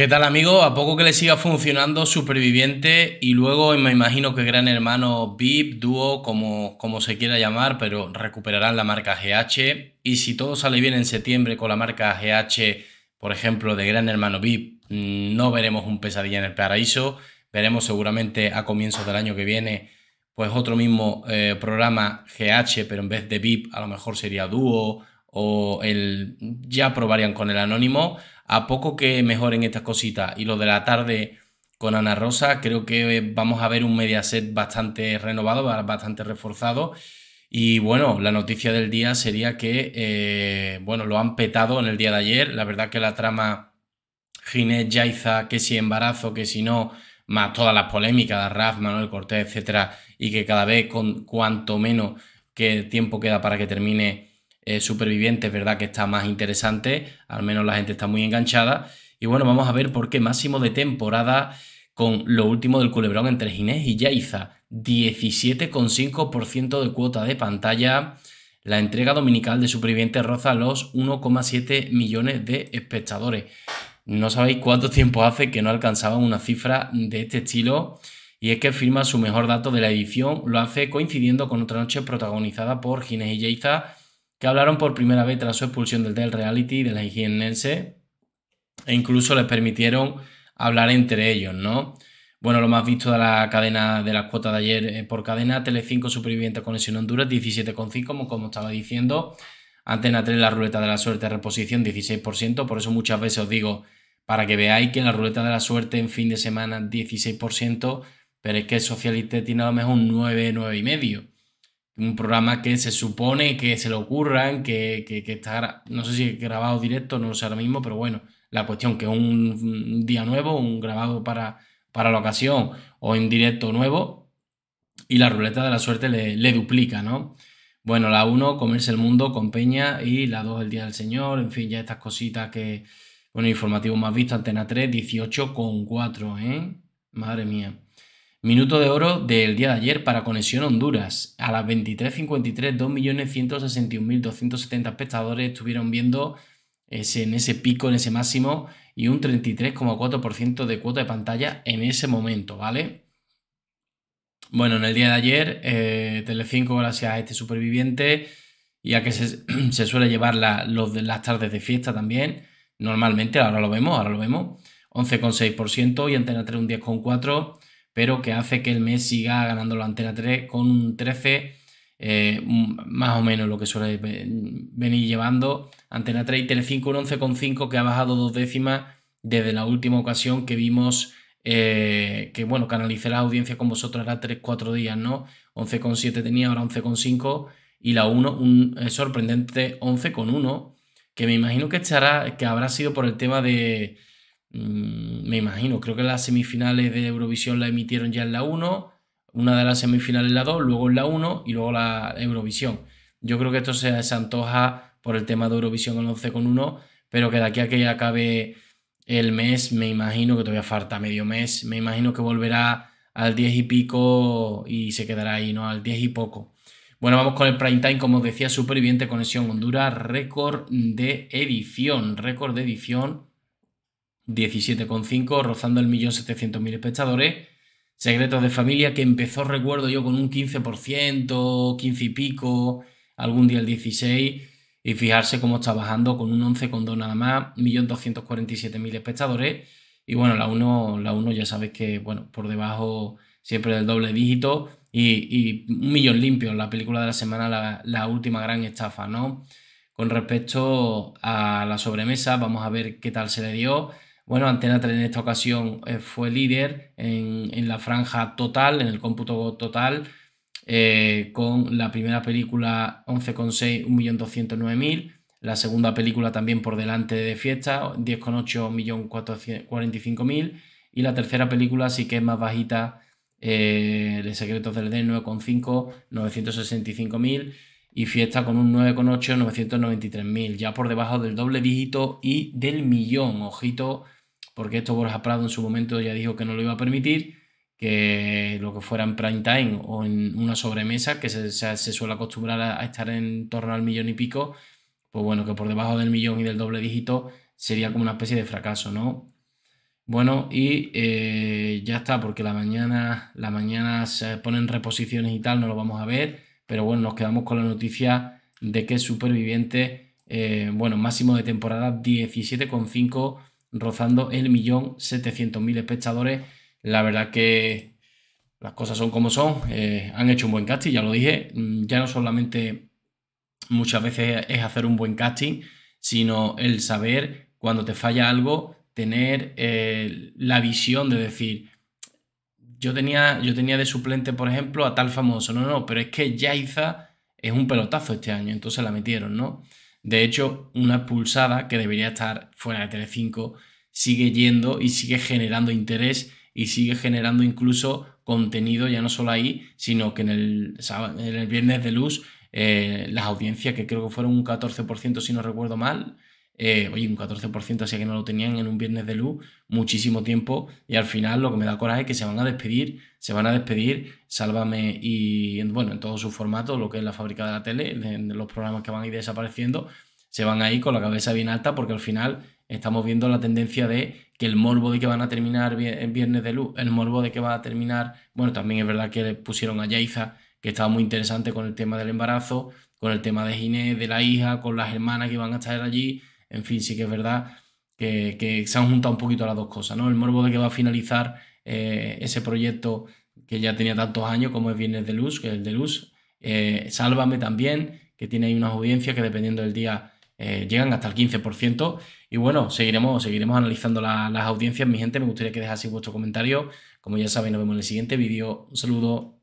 ¿Qué tal amigo? A poco que le siga funcionando Superviviente y luego me imagino que Gran Hermano VIP, Dúo, como, como se quiera llamar, pero recuperarán la marca GH y si todo sale bien en septiembre con la marca GH, por ejemplo, de Gran Hermano VIP, mm, no veremos un pesadilla en el paraíso, veremos seguramente a comienzos del año que viene pues otro mismo eh, programa GH, pero en vez de VIP a lo mejor sería Dúo o el ya probarían con el anónimo a poco que mejoren estas cositas y lo de la tarde con Ana Rosa, creo que vamos a ver un mediaset bastante renovado, bastante reforzado. Y bueno, la noticia del día sería que, eh, bueno, lo han petado en el día de ayer. La verdad que la trama Ginés Yaiza, que si embarazo, que si no, más todas las polémicas de Raf, Manuel Cortés, etcétera, y que cada vez con cuanto menos que tiempo queda para que termine Superviviente eh, supervivientes, ¿verdad? Que está más interesante, al menos la gente está muy enganchada. Y bueno, vamos a ver por qué máximo de temporada con lo último del culebrón entre Ginés y Yaiza. 17,5% de cuota de pantalla. La entrega dominical de Supervivientes roza los 1,7 millones de espectadores. No sabéis cuánto tiempo hace que no alcanzaban una cifra de este estilo. Y es que firma su mejor dato de la edición. Lo hace coincidiendo con otra noche protagonizada por Ginés y Yaiza que hablaron por primera vez tras su expulsión del Del Reality y de la Higienense, e incluso les permitieron hablar entre ellos, ¿no? Bueno, lo más visto de la cadena de las cuotas de ayer eh, por cadena, tele Telecinco Superviviente Conexión Honduras, 17,5, como, estaba diciendo. Antena 3, la ruleta de la suerte, reposición, 16%. Por eso muchas veces os digo, para que veáis que la ruleta de la suerte en fin de semana, 16%, pero es que el Socialista tiene a lo mejor un 9, 9,5 un programa que se supone que se le ocurran, que, que, está, no sé si grabado directo, no lo sé ahora mismo, pero bueno, la cuestión que es un, día nuevo, un grabado para, para la ocasión o en directo nuevo, y la ruleta de la suerte le, le duplica, ¿no? Bueno, la 1, comerse el mundo con Peña, y la 2, el Día del Señor, en fin, ya estas cositas que, bueno, informativo más visto, Antena 3, 18 con 4, ¿eh? Madre mía. Minuto de oro del día de ayer para Conexión Honduras. A las 23.53, 2.161.270 espectadores estuvieron viendo en ese pico, en ese máximo, y un 33,4% de cuota de pantalla en ese momento, ¿vale? Bueno, en el día de ayer, eh, Telecinco, gracias a este superviviente, ya que se, suele llevar las tardes de fiesta también, normalmente, ahora lo vemos, ahora lo vemos, 11,6% y Antena 3 un 10,4% pero que hace que el mes siga ganando la antena 3 con un 13, eh, más o menos lo que suele venir llevando antena 3 y 5, un 11,5 que ha bajado dos décimas desde la última ocasión que vimos eh, que, bueno, canalicé la audiencia con vosotros era 3-4 días, ¿no? 11,7 tenía, ahora 11,5 y la 1, un eh, sorprendente 11,1 que me imagino que, que habrá sido por el tema de Mm, me imagino, creo que las semifinales de Eurovisión la emitieron ya en la 1, una de las semifinales en la 2, luego en la 1 y luego la Eurovisión. Yo creo que esto se, desantoja por el tema de Eurovisión el 11 con 1, pero que de aquí a que acabe el mes, me imagino que todavía falta medio mes, me imagino que volverá al 10 y pico y se quedará ahí, ¿no? Al 10 y poco. Bueno, vamos con el prime time, como os decía, superviviente conexión Honduras, récord de edición, récord de edición 17,5, rozando el millón 700 mil espectadores. Secretos de Familia, que empezó, recuerdo yo, con un 15%, 15 y pico, algún día el 16%, y fijarse cómo está bajando con un 11,2 nada más, 1.247.000 espectadores. Y bueno, la 1, la 1 ya sabes que, bueno, por debajo siempre del doble dígito y, un millón limpio, la película de la semana, la, la última gran estafa, ¿no? Con respecto a la sobremesa, vamos a ver qué tal se le dio. Bueno, Antena 3 en esta ocasión eh, fue líder en, la franja total, en el cómputo total, eh, con la primera película 11,6, 1.209.000. La segunda película también por delante de Fiesta, 10,8, 1.445.000. Y la tercera película sí que es más bajita, eh, de Secretos del Edén, 9,5, 965.000 y Fiesta con un 9,8, 993.000, ya por debajo del doble dígito y del millón. Ojito porque esto Borja Prado en su momento ya dijo que no lo iba a permitir, que lo que fuera en prime time o en una sobremesa, que se, suele acostumbrar a, estar en torno al millón y pico, pues bueno, que por debajo del millón y del doble dígito sería como una especie de fracaso, ¿no? Bueno, y eh, ya está, porque la mañana, la mañana se ponen reposiciones y tal, no lo vamos a ver, pero bueno, nos quedamos con la noticia de que Superviviente, eh, bueno, máximo de temporada 17,5 rozando el millón 700 mil espectadores. La verdad que las cosas son como son. Eh, han hecho un buen casting, ya lo dije. Mm, ya no solamente muchas veces es hacer un buen casting, sino el saber cuando te falla algo, tener eh, la visión de decir, yo tenía, yo tenía de suplente, por ejemplo, a tal famoso. No, no, pero es que Yaiza es un pelotazo este año, entonces la metieron, ¿no? De hecho, una pulsada que debería estar fuera de Telecinco sigue yendo y sigue generando interés y sigue generando incluso contenido ya no solo ahí, sino que en el, viernes de luz eh, las audiencias, que creo que fueron un 14% si no recuerdo mal, eh, oye, un 14% así que no lo tenían en un viernes de luz, muchísimo tiempo. Y al final lo que me da coraje es que se van a despedir, se van a despedir, sálvame y bueno, en todo su formato, lo que es la fábrica de la tele, los programas que van a ir desapareciendo, se van a ir con la cabeza bien alta porque al final estamos viendo la tendencia de que el morbo de que van a terminar en viernes de luz, el morbo de que va a terminar, bueno, también es verdad que le pusieron a Yaiza, que estaba muy interesante con el tema del embarazo, con el tema de Ginés, de la hija, con las hermanas que van a estar allí, en fin, sí que es verdad que, se han juntado un poquito las dos cosas, ¿no? El morbo de que va a finalizar eh, ese proyecto que ya tenía tantos años como es Viernes de Luz, que es el de Luz, eh, Sálvame también, que tiene ahí unas audiencias que dependiendo del día eh, llegan hasta el 15%. Y bueno, seguiremos, seguiremos analizando las audiencias. Mi gente, me gustaría que dejase vuestro comentario. Como ya sabéis, nos vemos en el siguiente vídeo. Un saludo.